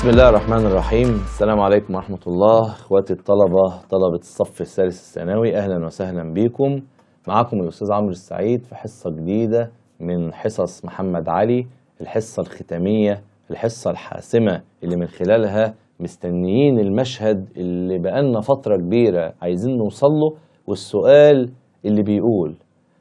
بسم الله الرحمن الرحيم السلام عليكم ورحمة الله اخواتي الطلبة طلبة الصف الثالث الثانوي اهلا وسهلا بيكم معكم الاستاذ عمرو السعيد في حصة جديدة من حصص محمد علي الحصة الختامية الحصة الحاسمة اللي من خلالها مستنيين المشهد اللي بقالنا فترة كبيرة عايزين نوصل له والسؤال اللي بيقول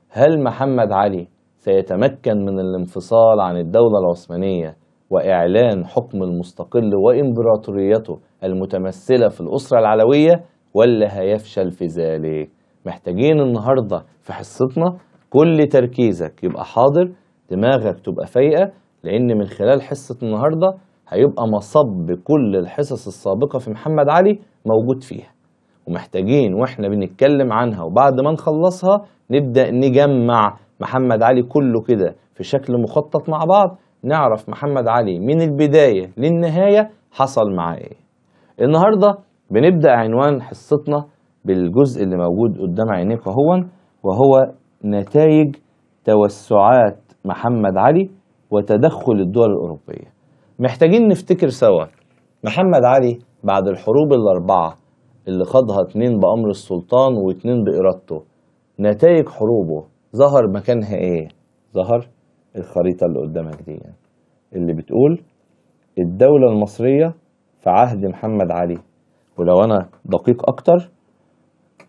هل محمد علي سيتمكن من الانفصال عن الدولة العثمانية وإعلان حكم المستقل وإمبراطوريته المتمثلة في الأسرة العلوية ولا هيفشل في ذلك محتاجين النهاردة في حصتنا كل تركيزك يبقى حاضر دماغك تبقى فايقة لأن من خلال حصة النهاردة هيبقى مصب كل الحصص السابقة في محمد علي موجود فيها ومحتاجين واحنا بنتكلم عنها وبعد ما نخلصها نبدأ نجمع محمد علي كله كده في شكل مخطط مع بعض نعرف محمد علي من البداية للنهاية حصل معاه ايه النهاردة بنبدأ عنوان حصتنا بالجزء اللي موجود قدام عينيك هو وهو نتائج توسعات محمد علي وتدخل الدول الأوروبية محتاجين نفتكر سوا محمد علي بعد الحروب الأربعة اللي خاضها اتنين بأمر السلطان واتنين بإرادته نتائج حروبه ظهر مكانها ايه؟ ظهر الخريطة اللي قدامك دي يعني اللي بتقول الدولة المصرية في عهد محمد علي ولو أنا دقيق أكتر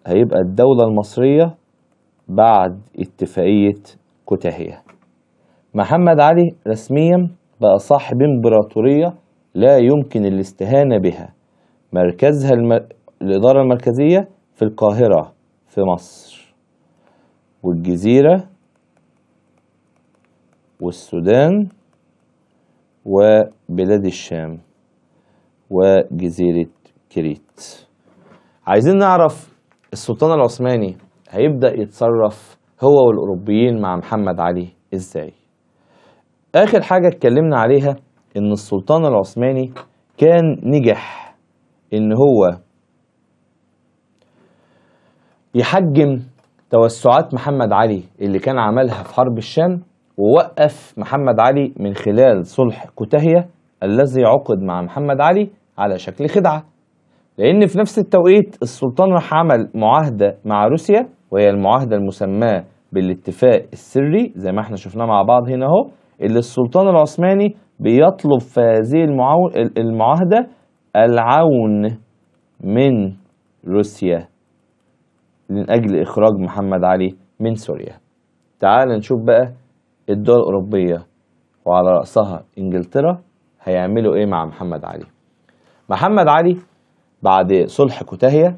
هيبقى الدولة المصرية بعد اتفاقية كوتاهية محمد علي رسميا بقى صاحب امبراطورية لا يمكن الاستهانة بها مركزها الم... الإدارة المركزية في القاهرة في مصر والجزيرة والسودان وبلاد الشام وجزيرة كريت عايزين نعرف السلطان العثماني هيبدأ يتصرف هو والأوروبيين مع محمد علي إزاي آخر حاجة اتكلمنا عليها إن السلطان العثماني كان نجح إن هو يحجم توسعات محمد علي اللي كان عملها في حرب الشام ووقف محمد علي من خلال صلح كتهية الذي عقد مع محمد علي على شكل خدعة لأن في نفس التوقيت السلطان راح عمل معاهدة مع روسيا وهي المعاهدة المسماة بالاتفاق السري زي ما احنا شفناه مع بعض هنا اهو اللي السلطان العثماني بيطلب في هذه المعاهدة العون من روسيا من أجل إخراج محمد علي من سوريا تعال نشوف بقى الدول الأوروبية وعلى رأسها إنجلترا هيعملوا إيه مع محمد علي محمد علي بعد صلح كوتاهية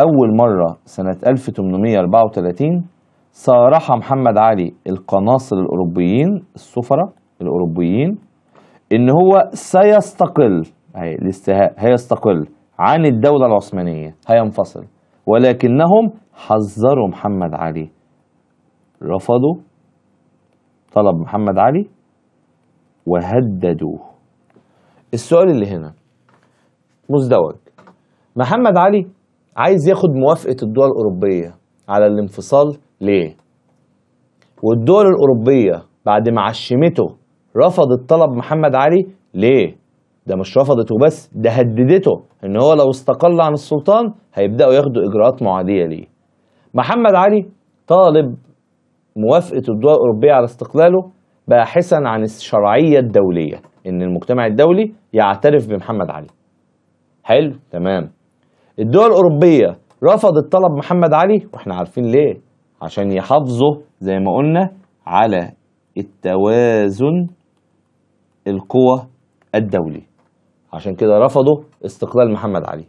أول مرة سنة 1834 صارح محمد علي القناصل الأوروبيين السفرة الأوروبيين إن هو سيستقل أي الاستهاء هيستقل عن الدولة العثمانية هينفصل ولكنهم حذروا محمد علي رفضوا طلب محمد علي وهددوه السؤال اللي هنا مزدوج محمد علي عايز ياخد موافقة الدول الأوروبية على الانفصال ليه؟ والدول الأوروبية بعد ما عشمته رفضت طلب محمد علي ليه؟ ده مش رفضته وبس ده هددته ان هو لو استقل عن السلطان هيبداوا ياخدوا اجراءات معاديه ليه. محمد علي طالب موافقه الدول الاوروبيه على استقلاله باحثا عن الشرعيه الدوليه ان المجتمع الدولي يعترف بمحمد علي حلو تمام الدول الاوروبيه رفضت طلب محمد علي واحنا عارفين ليه عشان يحافظوا زي ما قلنا على التوازن القوى الدولي عشان كده رفضوا استقلال محمد علي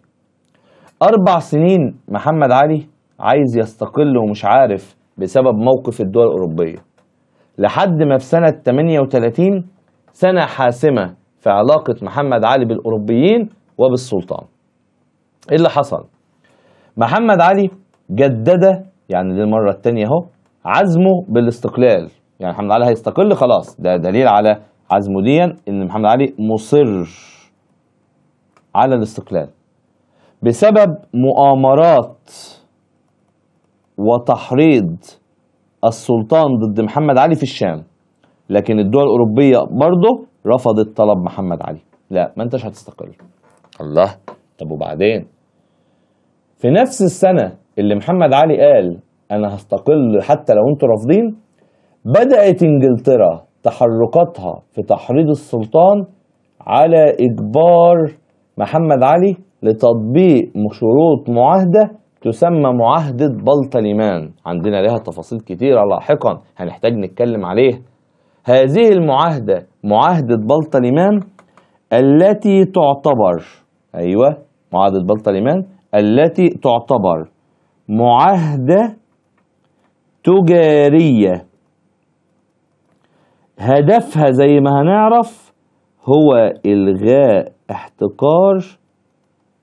أربع سنين محمد علي عايز يستقل ومش عارف بسبب موقف الدول الأوروبية لحد ما في سنة 38 سنة حاسمة في علاقة محمد علي بالأوروبيين وبالسلطان إيه اللي حصل؟ محمد علي جدد يعني للمرة التانية أهو عزمه بالاستقلال يعني محمد علي هيستقل خلاص ده دليل على عزمه ديا إن محمد علي مصر على الاستقلال بسبب مؤامرات وتحريض السلطان ضد محمد علي في الشام لكن الدول الاوروبيه برضه رفضت طلب محمد علي لا ما انتش هتستقل الله طب وبعدين في نفس السنه اللي محمد علي قال انا هستقل حتى لو انتوا رافضين بدات انجلترا تحركاتها في تحريض السلطان على اجبار محمد علي لتطبيق شروط معاهده تسمى معاهدة بلطليمان عندنا لها تفاصيل كتيرة لاحقا هنحتاج نتكلم عليها هذه المعاهدة معاهدة بلطليمان التي تعتبر أيوة معاهدة بلطليمان التي تعتبر معاهدة تجارية هدفها زي ما هنعرف هو إلغاء احتكار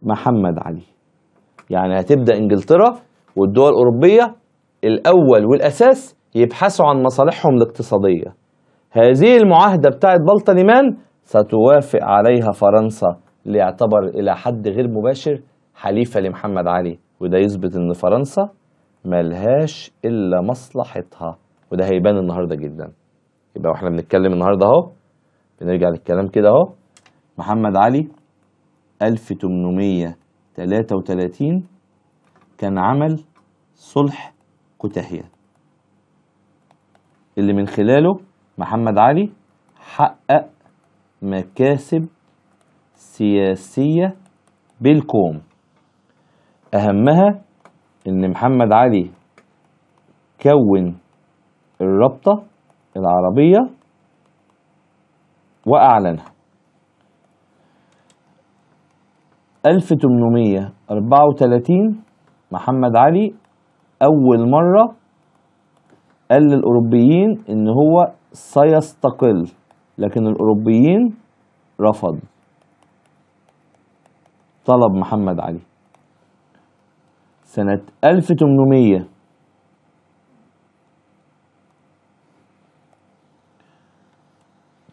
محمد علي يعني هتبدا انجلترا والدول الاوروبيه الاول والاساس يبحثوا عن مصالحهم الاقتصاديه هذه المعاهده بتاعه بلطنيمان ستوافق عليها فرنسا ليعتبر الى حد غير مباشر حليفه لمحمد علي وده يثبت ان فرنسا ملهاش الا مصلحتها وده هيبان النهارده جدا يبقى واحنا بنتكلم النهارده اهو بنرجع للكلام كده اهو محمد علي 1800 33 كان عمل صلح كتاهية اللي من خلاله محمد علي حقق مكاسب سياسية بالكوم أهمها إن محمد علي كون الرابطة العربية وأعلنها 1834 محمد علي أول مرة قال للأوروبيين إن هو سيستقل لكن الأوروبيين رفض طلب محمد علي سنة 1800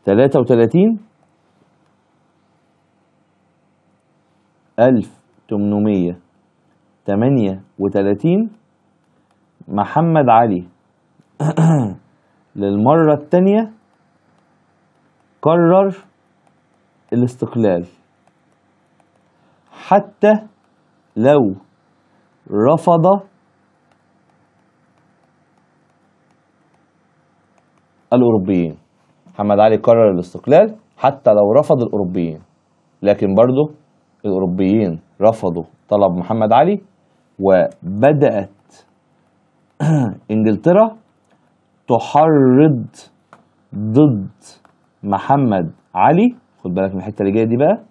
33 ألف تمنمية تمانية وتلاتين محمد علي للمرة التانية قرر الاستقلال حتى لو رفض الأوروبيين محمد علي قرر الاستقلال حتى لو رفض الأوروبيين لكن برضه الأوروبيين رفضوا طلب محمد علي وبدأت إنجلترا تحرض ضد محمد علي خد بالك من الحتة اللي جاية دي بقى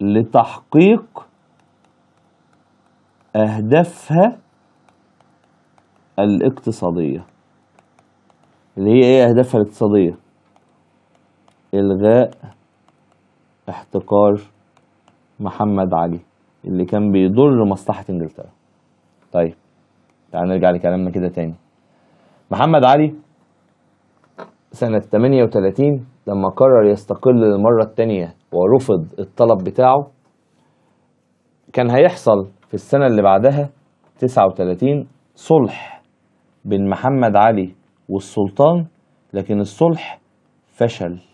لتحقيق أهدافها الاقتصادية اللي هي إيه أهدافها الاقتصادية؟ إلغاء احتقار محمد علي اللي كان بيضر مصلحة إنجلترا طيب تعال نرجع لكلامنا كده تاني محمد علي سنة 38 لما قرر يستقل للمرة التانية ورفض الطلب بتاعه كان هيحصل في السنة اللي بعدها 39 صلح بين محمد علي والسلطان لكن الصلح فشل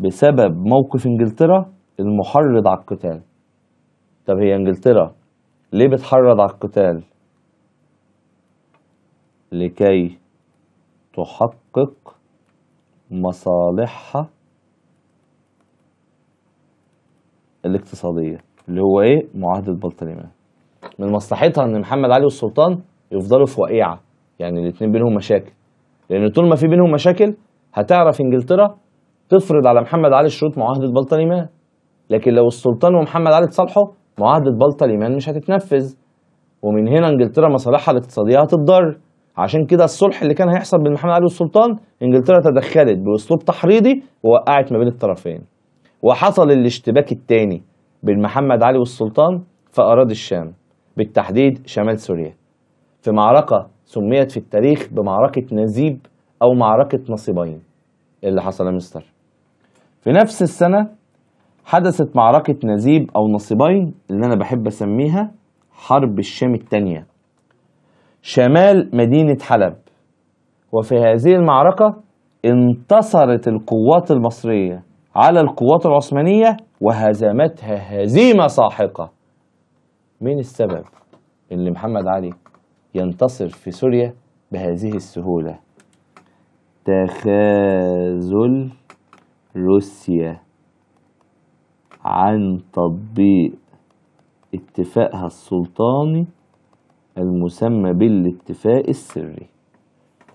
بسبب موقف انجلترا المحرض على القتال طب هي انجلترا ليه بتحرض على القتال لكي تحقق مصالحها الاقتصادية اللي هو ايه معاهدة بلطليمان من مصلحتها ان محمد علي والسلطان يفضلوا في وقيعة يعني الاتنين بينهم مشاكل لان طول ما في بينهم مشاكل هتعرف انجلترا تفرض على محمد علي شروط معاهده بلطليمان لكن لو السلطان ومحمد علي اتصالحوا معاهده بلطليمان مش هتتنفذ ومن هنا انجلترا مصالحها الاقتصاديه هتتضر عشان كده الصلح اللي كان هيحصل بين محمد علي والسلطان انجلترا تدخلت باسلوب تحريضي ووقعت ما بين الطرفين وحصل الاشتباك الثاني بين محمد علي والسلطان في اراضي الشام بالتحديد شمال سوريا في معركه سميت في التاريخ بمعركه نزيب او معركه نصيبين إيه اللي حصل يا مستر في نفس السنة حدثت معركة نزيب أو نصيبين اللي أنا بحب أسميها حرب الشام الثانية شمال مدينة حلب وفي هذه المعركة انتصرت القوات المصرية على القوات العثمانية وهزمتها هزيمة ساحقة مين السبب اللي محمد علي ينتصر في سوريا بهذه السهولة تخاذل روسيا عن تطبيق اتفاقها السلطاني المسمى بالاتفاق السري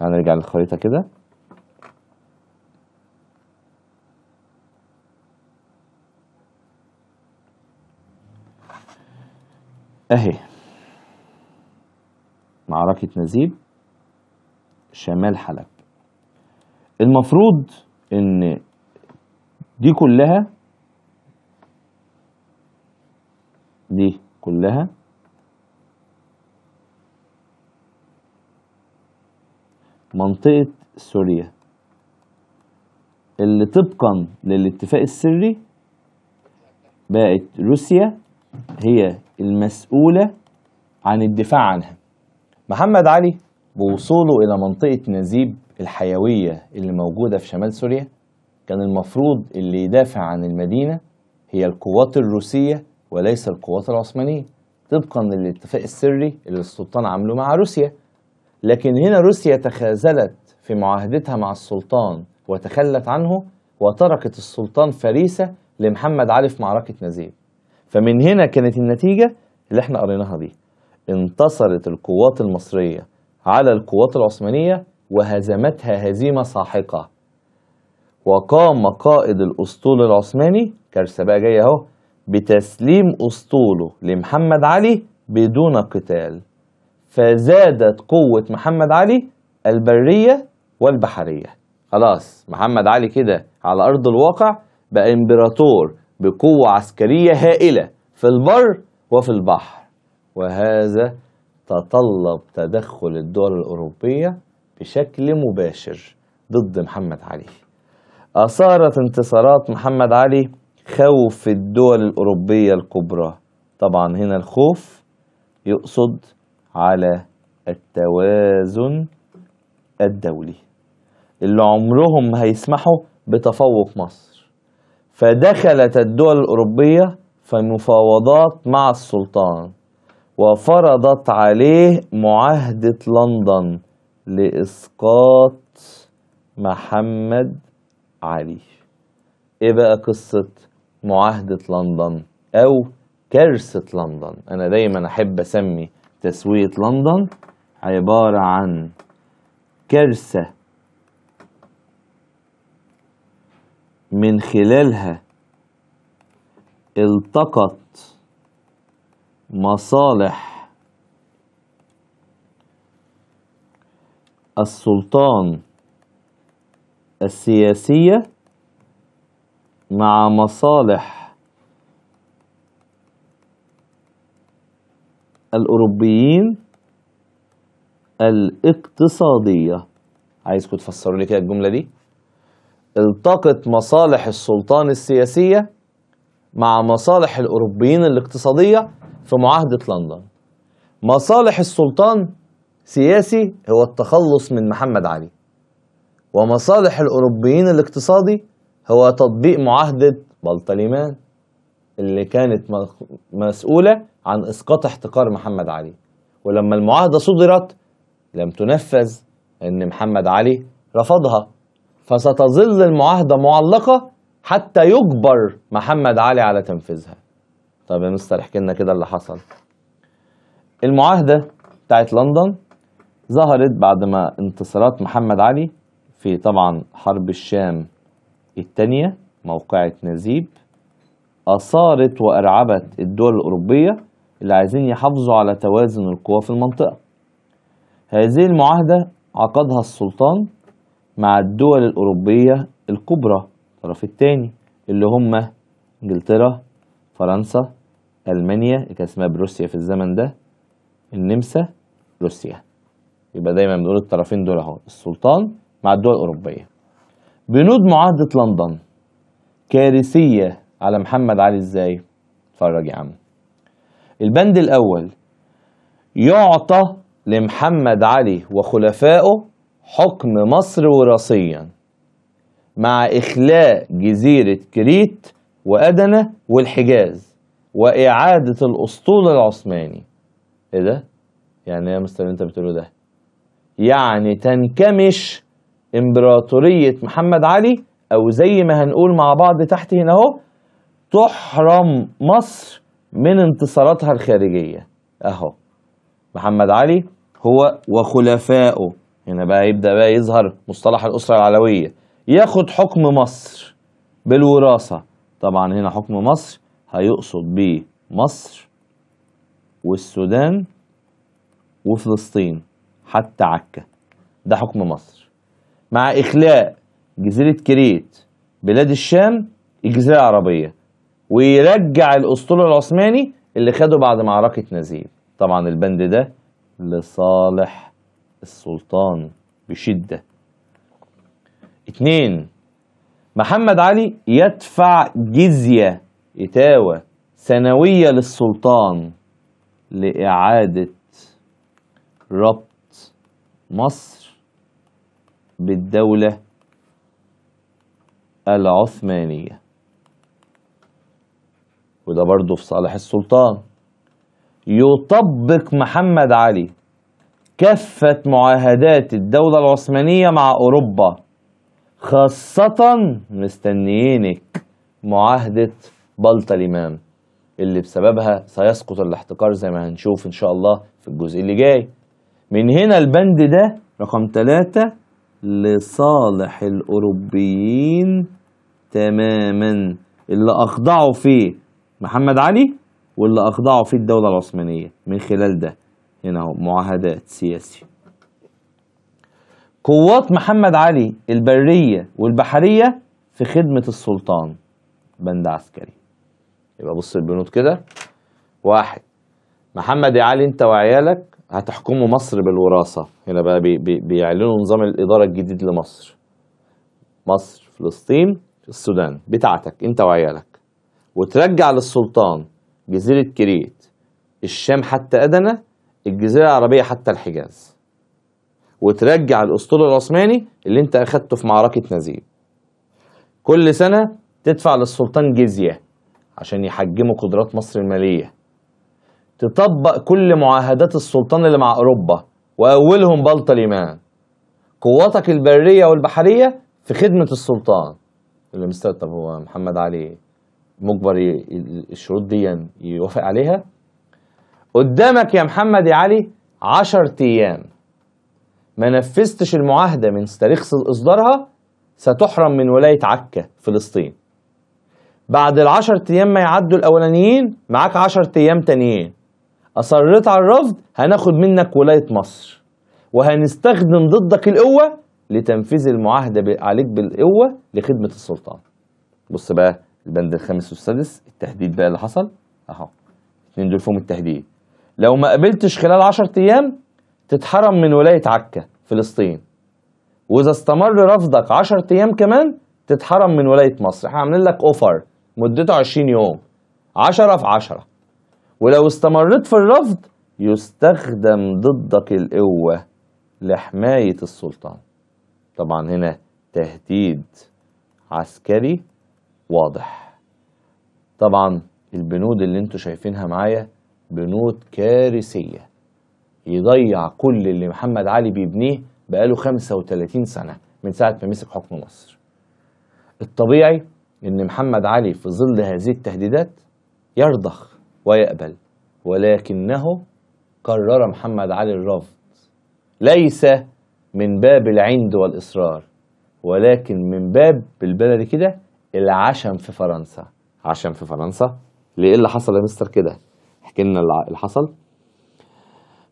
هنرجع للخريطة كده اهي معركة نزيب شمال حلب المفروض ان دي كلها دي كلها منطقة سوريا اللي طبقا للاتفاق السري بقت روسيا هي المسؤولة عن الدفاع عنها محمد علي بوصوله إلى منطقة نزيب الحيوية اللي موجودة في شمال سوريا كان المفروض اللي يدافع عن المدينة هي القوات الروسية وليس القوات العثمانية طبقا للاتفاق السري اللي السلطان عامله مع روسيا لكن هنا روسيا تخاذلت في معاهدتها مع السلطان وتخلت عنه وتركت السلطان فريسة لمحمد علي في معركة نزيل فمن هنا كانت النتيجة اللي احنا قريناها دي انتصرت القوات المصرية على القوات العثمانية وهزمتها هزيمة ساحقة وقام قائد الأسطول العثماني كارثة بقى جاية أهو بتسليم أسطوله لمحمد علي بدون قتال فزادت قوة محمد علي البرية والبحرية خلاص محمد علي كده على أرض الواقع بقى إمبراطور بقوة عسكرية هائلة في البر وفي البحر وهذا تطلب تدخل الدول الأوروبية بشكل مباشر ضد محمد علي أثارت انتصارات محمد علي خوف الدول الأوروبية الكبرى طبعا هنا الخوف يقصد على التوازن الدولي اللي عمرهم هيسمحوا بتفوق مصر فدخلت الدول الأوروبية في مفاوضات مع السلطان وفرضت عليه معاهدة لندن لإسقاط محمد علي ايه بقى قصة معاهدة لندن او كارثة لندن انا دايما احب اسمي تسوية لندن عبارة عن كارثة من خلالها التقط مصالح السلطان السياسية مع مصالح الأوروبيين الاقتصادية عايزكم تفسروا لي كده الجملة دي التقت مصالح السلطان السياسية مع مصالح الأوروبيين الاقتصادية في معاهدة لندن مصالح السلطان سياسي هو التخلص من محمد علي ومصالح الأوروبيين الاقتصادي هو تطبيق معاهدة بلطليمان اللي كانت مسؤولة عن إسقاط احتقار محمد علي ولما المعاهدة صدرت لم تنفذ أن محمد علي رفضها فستظل المعاهدة معلقة حتى يجبر محمد علي على تنفيذها طب يا مستر احكي لنا كده اللي حصل المعاهدة بتاعت لندن ظهرت بعد ما انتصارات محمد علي في طبعا حرب الشام الثانية موقعة نزيب أثارت وأرعبت الدول الأوروبية اللي عايزين يحافظوا على توازن القوى في المنطقة هذه المعاهدة عقدها السلطان مع الدول الأوروبية الكبرى الطرف الثاني اللي هم إنجلترا فرنسا ألمانيا اللي كان اسمها بروسيا في الزمن ده النمسا روسيا يبقى دايما بنقول الطرفين دول اهو السلطان مع الدول الأوروبية بنود معاهدة لندن كارثية على محمد علي ازاي اتفرج يا عم البند الأول يعطى لمحمد علي وخلفائه حكم مصر وراثيا مع إخلاء جزيرة كريت وأدنى والحجاز وإعادة الأسطول العثماني إيه ده؟ يعني إيه يا مستر أنت بتقوله ده؟ يعني تنكمش امبراطوريه محمد علي او زي ما هنقول مع بعض تحت هنا اهو تحرم مصر من انتصاراتها الخارجيه اهو محمد علي هو وخلفائه هنا بقى يبدا بقى يظهر مصطلح الاسره العلويه ياخد حكم مصر بالوراثه طبعا هنا حكم مصر هيقصد بيه مصر والسودان وفلسطين حتى عكا ده حكم مصر مع إخلاء جزيرة كريت بلاد الشام الجزيرة العربية ويرجع الأسطول العثماني اللي خده بعد معركة نزيب طبعا البند ده لصالح السلطان بشدة اتنين محمد علي يدفع جزية إتاوة سنوية للسلطان لإعادة ربط مصر بالدولة العثمانية وده برضه في صالح السلطان يطبق محمد علي كافة معاهدات الدولة العثمانية مع أوروبا خاصة مستنيينك معاهدة بلطة الإمام اللي بسببها سيسقط الاحتكار زي ما هنشوف إن شاء الله في الجزء اللي جاي من هنا البند ده رقم ثلاثة لصالح الأوروبيين تماما اللي أخضعوا فيه محمد علي واللي أخضعوا فيه الدولة العثمانية من خلال ده هنا هو معاهدات سياسي قوات محمد علي البرية والبحرية في خدمة السلطان بند عسكري يبقى بص البنود كده واحد محمد علي انت وعيالك هتحكمه مصر بالوراثه هنا بقى بي بي بيعلنوا نظام الاداره الجديد لمصر مصر فلسطين السودان بتاعتك انت وعيالك وترجع للسلطان جزيره كريت الشام حتى ادنى الجزيره العربيه حتى الحجاز وترجع الاسطول العثماني اللي انت اخدته في معركه نزيب كل سنه تدفع للسلطان جزيه عشان يحجموا قدرات مصر الماليه تطبق كل معاهدات السلطان اللي مع أوروبا وأولهم بلطة اليمن قواتك البرية والبحرية في خدمة السلطان اللي مستر طب هو محمد علي مجبر الشروط دي يوافق عليها قدامك يا محمد يا علي عشر أيام ما نفذتش المعاهدة من تاريخ إصدارها ستحرم من ولاية عكا فلسطين بعد العشر أيام ما يعدوا الأولانيين معاك عشر أيام تانيين أصريت على الرفض هناخد منك ولاية مصر وهنستخدم ضدك القوة لتنفيذ المعاهدة عليك بالقوة لخدمة السلطان بص بقى البند الخامس والسادس التهديد بقى اللي حصل أهو اتنين دول فيهم التهديد لو ما قبلتش خلال 10 أيام تتحرم من ولاية عكا فلسطين وإذا استمر رفضك 10 أيام كمان تتحرم من ولاية مصر احنا عاملين لك أوفر مدته 20 يوم 10 في 10 ولو استمريت في الرفض يستخدم ضدك القوة لحماية السلطان طبعا هنا تهديد عسكري واضح طبعا البنود اللي انتوا شايفينها معايا بنود كارثية يضيع كل اللي محمد علي بيبنيه بقاله 35 سنة من ساعة ما مسك حكم مصر الطبيعي ان محمد علي في ظل هذه التهديدات يرضخ ويقبل ولكنه قرر محمد علي الرفض ليس من باب العند والإصرار ولكن من باب بالبلدي كده العشم في فرنسا عشم في فرنسا ليه إيه اللي حصل يا مستر كده احكي لنا اللي حصل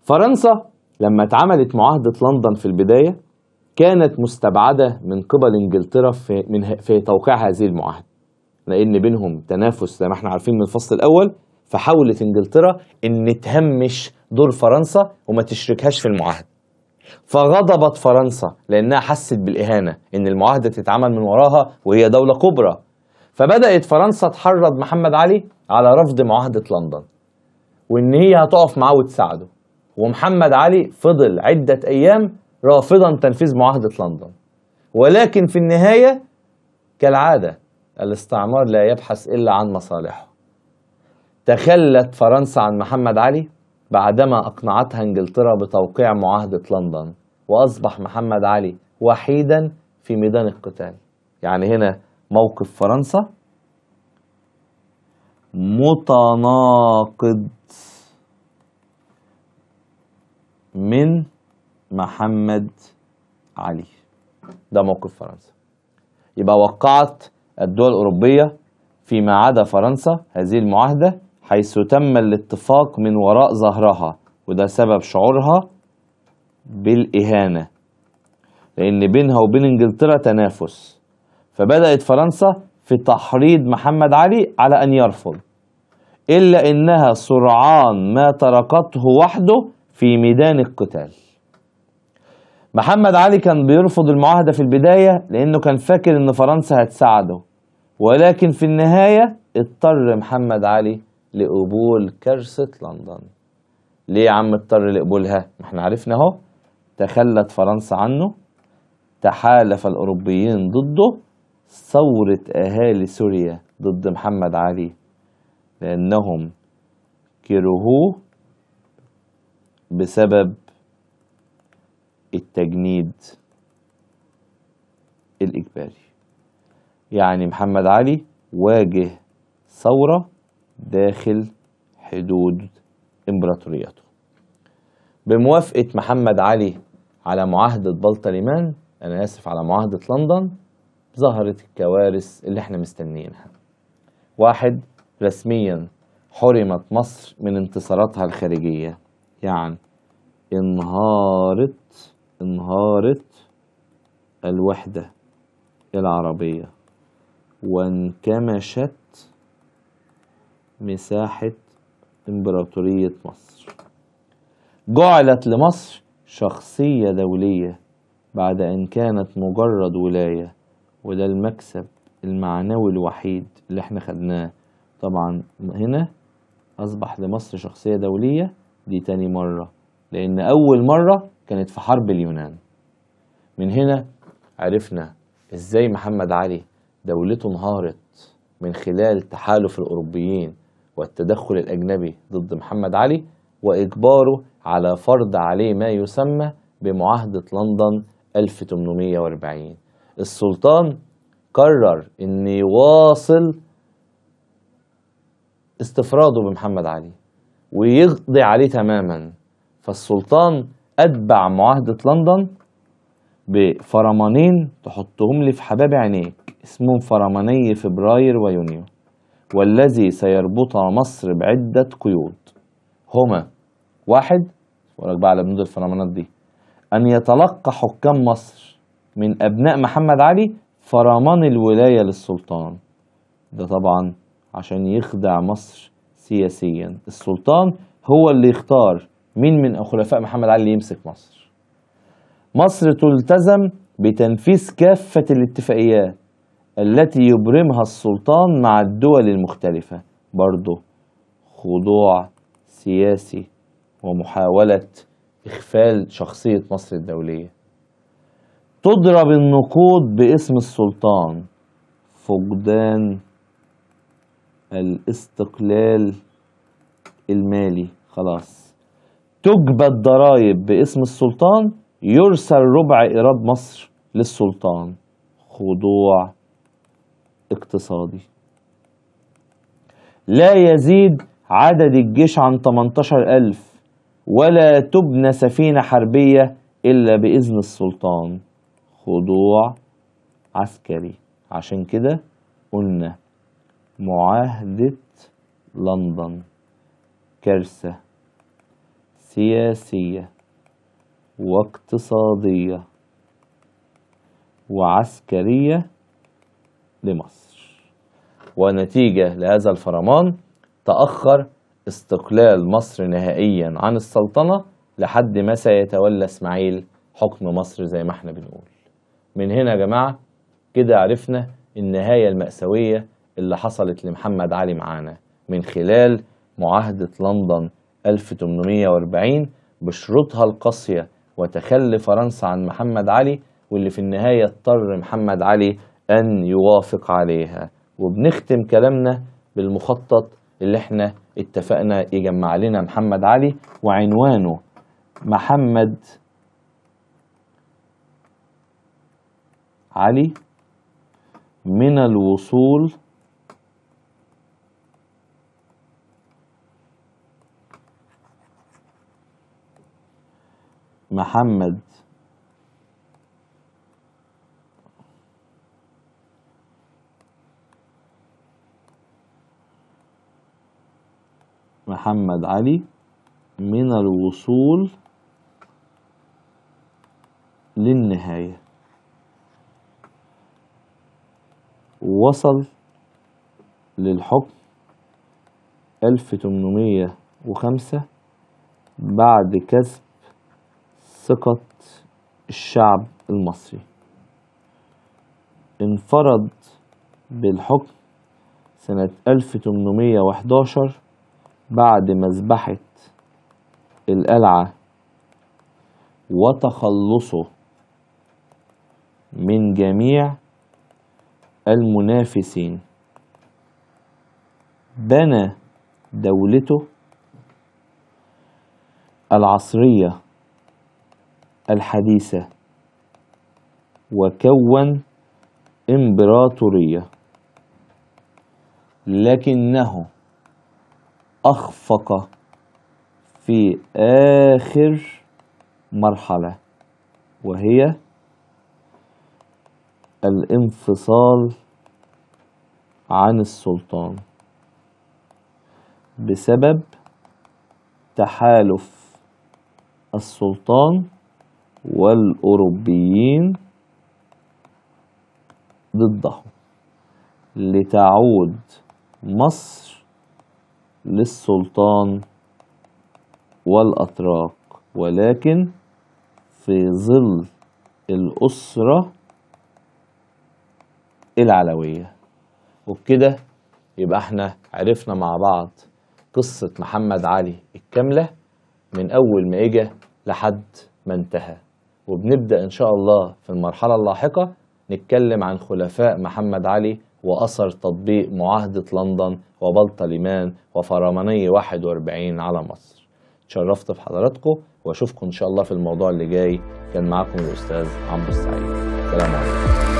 فرنسا لما اتعملت معاهدة لندن في البداية كانت مستبعدة من قبل انجلترا في من في توقيع هذه المعاهدة لأن بينهم تنافس زي ما احنا عارفين من الفصل الأول فحاولت انجلترا ان تهمش دور فرنسا وما تشركهاش في المعاهده فغضبت فرنسا لانها حست بالاهانه ان المعاهده تتعمل من وراها وهي دوله كبرى فبدات فرنسا تحرض محمد علي على رفض معاهده لندن وان هي هتقف معاه وتساعده ومحمد علي فضل عده ايام رافضا تنفيذ معاهده لندن ولكن في النهايه كالعاده الاستعمار لا يبحث الا عن مصالحه تخلت فرنسا عن محمد علي بعدما أقنعتها إنجلترا بتوقيع معاهدة لندن وأصبح محمد علي وحيدا في ميدان القتال يعني هنا موقف فرنسا متناقض من محمد علي ده موقف فرنسا يبقى وقعت الدول الأوروبية فيما عدا فرنسا هذه المعاهدة حيث تم الاتفاق من وراء ظهرها وده سبب شعورها بالإهانة لأن بينها وبين إنجلترا تنافس فبدأت فرنسا في تحريض محمد علي على أن يرفض إلا إنها سرعان ما تركته وحده في ميدان القتال محمد علي كان بيرفض المعاهدة في البداية لأنه كان فاكر إن فرنسا هتساعده ولكن في النهاية اضطر محمد علي لقبول كارثة لندن ليه يا عم اضطر لقبولها ما احنا عرفنا اهو تخلت فرنسا عنه تحالف الأوروبيين ضده ثورة أهالي سوريا ضد محمد علي لأنهم كرهوه بسبب التجنيد الإجباري يعني محمد علي واجه ثورة داخل حدود إمبراطوريته بموافقة محمد علي على معاهدة بلطليمان أنا آسف على معاهدة لندن ظهرت الكوارث اللي احنا مستنيينها واحد رسميا حرمت مصر من انتصاراتها الخارجية يعني انهارت انهارت الوحدة العربية وانكمشت مساحة إمبراطورية مصر جعلت لمصر شخصية دولية بعد أن كانت مجرد ولاية وده المكسب المعنوي الوحيد اللي احنا خدناه طبعا هنا أصبح لمصر شخصية دولية دي تاني مرة لأن أول مرة كانت في حرب اليونان من هنا عرفنا إزاي محمد علي دولته انهارت من خلال تحالف الأوروبيين والتدخل الأجنبي ضد محمد علي وإجباره على فرض عليه ما يسمى بمعاهدة لندن 1840 السلطان قرر أن يواصل استفراده بمحمد علي ويقضي عليه تماما فالسلطان أتبع معاهدة لندن بفرمانين تحطهم لي في حباب عينيك اسمهم فرماني فبراير ويونيو والذي سيربط مصر بعدة قيود هما واحد ولك بقى على بنود الفرمانات دي أن يتلقى حكام مصر من أبناء محمد علي فرمان الولاية للسلطان ده طبعا عشان يخدع مصر سياسيا السلطان هو اللي يختار مين من خلفاء محمد علي يمسك مصر مصر تلتزم بتنفيذ كافة الاتفاقيات التي يبرمها السلطان مع الدول المختلفة برضه خضوع سياسي ومحاولة إخفال شخصية مصر الدولية تضرب النقود باسم السلطان فقدان الاستقلال المالي خلاص تجبى الضرائب باسم السلطان يرسل ربع إيراد مصر للسلطان خضوع اقتصادي لا يزيد عدد الجيش عن ألف ولا تبنى سفينة حربية إلا بإذن السلطان خضوع عسكري عشان كده قلنا معاهدة لندن كارثة سياسية واقتصادية وعسكرية لمصر ونتيجة لهذا الفرمان تأخر استقلال مصر نهائيا عن السلطنة لحد ما سيتولى اسماعيل حكم مصر زي ما احنا بنقول من هنا يا جماعة كده عرفنا النهاية المأساوية اللي حصلت لمحمد علي معانا من خلال معاهدة لندن 1840 بشروطها القاسية وتخلي فرنسا عن محمد علي واللي في النهاية اضطر محمد علي أن يوافق عليها وبنختم كلامنا بالمخطط اللي احنا اتفقنا يجمع لنا محمد علي وعنوانه محمد علي من الوصول محمد محمد علي من الوصول للنهاية وصل للحكم 1805 بعد كسب ثقة الشعب المصري انفرد بالحكم سنة 1811 بعد مذبحة القلعة وتخلصه من جميع المنافسين بنى دولته العصرية الحديثة وكون إمبراطورية لكنه أخفق في آخر مرحلة وهي الانفصال عن السلطان بسبب تحالف السلطان والأوروبيين ضده لتعود مصر للسلطان والأتراك ولكن في ظل الأسرة العلوية وبكده يبقى احنا عرفنا مع بعض قصة محمد علي الكاملة من أول ما إجا لحد ما انتهى وبنبدأ إن شاء الله في المرحلة اللاحقة نتكلم عن خلفاء محمد علي وأثر تطبيق معاهدة لندن وبلطلمان وفرماني 41 على مصر تشرفت بحضراتكم واشوفكم ان شاء الله في الموضوع اللي جاي كان معاكم الاستاذ عمرو السعيد سلام عليكم